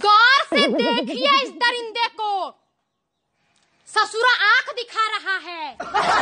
गौर से देखिए इस दरिंदे को ससुरा आंख दिखा रहा है